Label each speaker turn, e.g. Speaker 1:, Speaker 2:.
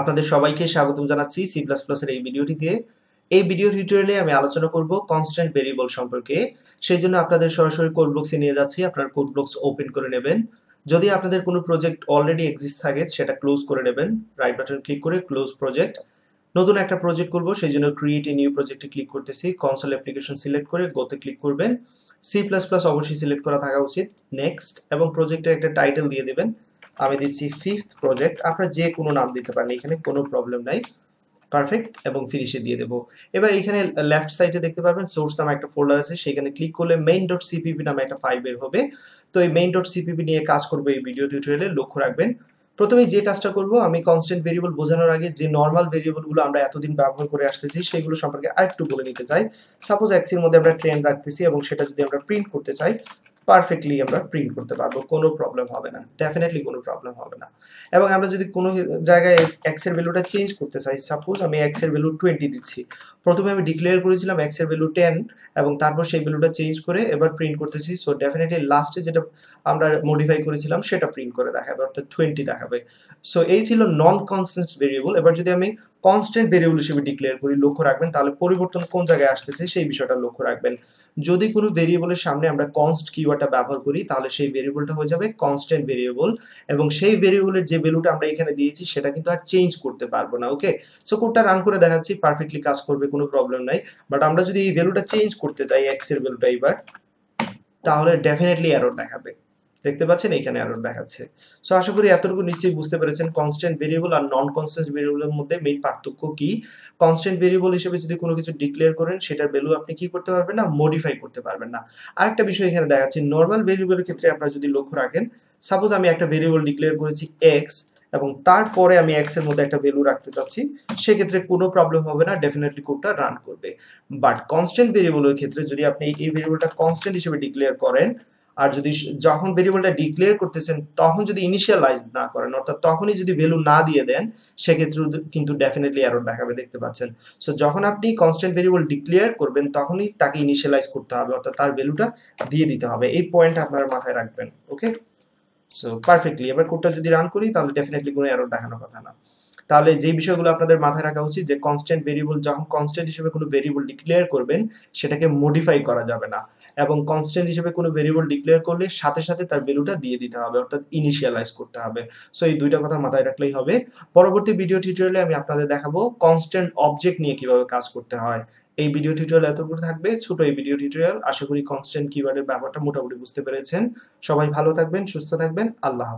Speaker 1: আপনাদের সবাইকে স্বাগতম জানাচ্ছি সি প্লাস প্লাসের এই ভিডিওটি দিয়ে এই ভিডিও টিউটোরিয়ালে আমি আলোচনা করব কনস্ট্যান্ট ভেরিয়েবল সম্পর্কে সেই জন্য আপনাদের সরাসরি কোড ব্লকসে নিয়ে যাচ্ছি আপনার কোড ব্লকস ওপেন করে নেবেন যদি আপনাদের কোনো প্রজেক্ট অলরেডি এক্সিস্ট থাকে সেটা ক্লোজ করে নেবেন রাইট বাটন ক্লিক করে ক্লোজ প্রজেক্ট নতুন একটা প্রজেক্ট করব সেই জন্য ক্রিয়েট এ নিউ প্রজেক্টে ক্লিক করতেছি কনসোল অ্যাপ্লিকেশন সিলেক্ট করে গোতে ক্লিক করবেন সি প্লাস প্লাস অবশ্যই সিলেক্ট করা থাকা উচিত নেক্সট এবং প্রজেক্টের একটা টাইটেল দিয়ে দেবেন আমি দিচ্ছি ফিফথ প্রজেক্ট আপনারা যে কোনো নাম দিতে পারেন এখানে কোনো প্রবলেম নাই পারফেক্ট এবং ফিনিশে দিয়ে দেবো এবার এখানে লেফট সাইডে দেখতে পাবেন সোর্স নামে একটা ফোল্ডার আছে সেখানে ক্লিক করলে মেইন ডট সিপিপি নামে একটা ফাইল বের হবে তো এই মেইন ডট সিপিপি নিয়ে কাজ করবো এই ভিডিও টিউটোরিয়ালে লক্ষ্য রাখবেন প্রথমে যে কাজটা করব আমি কনস্ট্যান্ট ভেরিয়েবল বোঝানোর আগে যে নর্মাল ভেরিয়েবলগুলো আমরা এতদিন ব্যবহার করে আসতেছি সেগুলো সম্পর্কে আরেকটু বলে নিতে চাই সাপোজ অ্যাক্সির মধ্যে আমরা ট্রেন রাখতেছি এবং সেটা যদি আমরা প্রিন্ট করতে চাই পারফেক্টলি আমরা প্রিন্ট করতে পারবো কোনো প্রবলেম হবে না ডেফিনেটলি কোনো প্রবলেম হবে না এবং আমরা যদি কোনো জায়গায় এক্সের ভ্যালুটা চেঞ্জ করতে চাই সাপোজ আমি এক্সের ভ্যালু টোয়েন্টি দিচ্ছি প্রথমে আমি ডিক্লেয়ার করেছিলাম এক্সের ভ্যালু টেন এবং তারপর সেই ভ্যালুটা চেঞ্জ করে এবার প্রিন্ট করতেছি সো ডেফিনেটলি লাস্টে যেটা আমরা মডিফাই করেছিলাম সেটা প্রিন্ট করে দেখাবে অর্থাৎ টোয়েন্টি দেখাবে সো এই ছিল নন কনস্ট্যান্ট ভেরিয়েবল এবার যদি আমি কনস্ট্যান্ট ভেরিয়েবল হিসেবে ডিক্লেয়ার করি লক্ষ্য রাখবেন তাহলে পরিবর্তন কোন জায়গায় আসতেছে সেই বিষয়টা লক্ষ্য রাখবেন যদি কোনো ভেরিয়েবলের সামনে আমরা কনস্ট কিওয়ার্ড ওয়ার্ডটা ব্যবহার করি তাহলে সেই ভেরিয়েবলটা হয়ে যাবে কনস্ট্যান্ট ভেরিয়েবল এবং সেই ভেরিয়েবলের যে ভ্যালুটা আমরা এখানে দিয়েছি সেটা কিন্তু আর চেঞ্জ করতে পারবো না ওকে সো কোডটা রান করে দেখাচ্ছি পারফেক্টলি কাজ করবে কোনো প্রবলেম নাই বাট আমরা যদি এই ভ্যালুটা চেঞ্জ করতে চাই এক্স এর ভ্যালুটা এবার তাহলে ডেফিনেটলি এরর দেখাবে দেখতে পাচ্ছেন এইখানে আরো দেখাচ্ছে সো আশা করি এতটুকু নিশ্চয়ই বুঝতে পেরেছেন কনস্ট্যান্ট ভেরিয়েবল আর নন কনস্ট্যান্ট ভেরিয়েবলের মধ্যে মেইন পার্থক্য কি কনস্ট্যান্ট ভেরিয়েবল হিসেবে যদি কোনো কিছু ডিক্লেয়ার করেন সেটার ভ্যালু আপনি কি করতে পারবেন না মডিফাই করতে পারবেন না আরেকটা বিষয় এখানে দেখাচ্ছে নর্মাল ভেরিয়েবলের ক্ষেত্রে আপনারা যদি লক্ষ্য রাখেন সাপোজ আমি একটা ভেরিয়েবল ডিক্লেয়ার করেছি এক্স এবং তারপরে আমি এক্স এর মধ্যে একটা ভ্যালু রাখতে চাচ্ছি সেক্ষেত্রে কোনো প্রবলেম হবে না ডেফিনেটলি কোডটা রান করবে বাট কনস্ট্যান্ট ভেরিয়েবলের ক্ষেত্রে যদি আপনি এই ভেরিয়েবলটা কনস্ট্যান্ট হিসেবে ডিক্লেয়ার করেন আর যদি যখন ভেরিয়েবলটা ডিক্লেয়ার করতেছেন তখন যদি ইনিশিয়ালাইজ না করেন অর্থাৎ তখনই যদি ভ্যালু না দিয়ে দেন সেক্ষেত্রে কিন্তু ডেফিনেটলি এরর দেখাবে দেখতে পাচ্ছেন সো যখন আপনি কনস্ট্যান্ট ভেরিয়েবল ডিক্লেয়ার করবেন তখনই তাকে ইনিশিয়ালাইজ করতে হবে অর্থাৎ তার ভ্যালুটা দিয়ে দিতে হবে এই পয়েন্টটা আপনারা মাথায় রাখবেন ওকে সো পারফেক্টলি এবার কোডটা যদি রান করি তাহলে ডেফিনেটলি কোনো এরর দেখানোর কথা না তাহলে যে বিষয়গুলো আপনাদের মাথায় রাখা উচিত যে কনস্ট্যান্ট ভেরিয়েবল যখন কনস্ট্যান্ট হিসেবে কোনো ভেরিয়েবল ডিক্লেয়ার করবেন সেটাকে মডিফাই করা যাবে না এবং কনস্ট্যান্ট হিসেবে কোনো ভেরিয়েবল ডিক্লেয়ার করলে সাথে সাথে তার ভ্যালুটা দিয়ে দিতে হবে অর্থাৎ ইনিশিয়ালাইজ করতে হবে সো এই দুইটা কথা মাথায় রাখলেই হবে পরবর্তী ভিডিও টিউটোরিয়ালে আমি আপনাদের দেখাবো কনস্ট্যান্ট অবজেক্ট নিয়ে কিভাবে কাজ করতে হয় এই ভিডিও টিউটোরিয়াল এতটুকু থাকবে ছোট এই ভিডিও টিউটোরিয়াল আশা করি কনস্ট্যান্ট কিওয়ার্ডের ব্যাপারটা মোটামুটি বুঝতে পেরেছেন সবাই ভালো থাকবেন সুস্থ থাকবেন আল্লাহ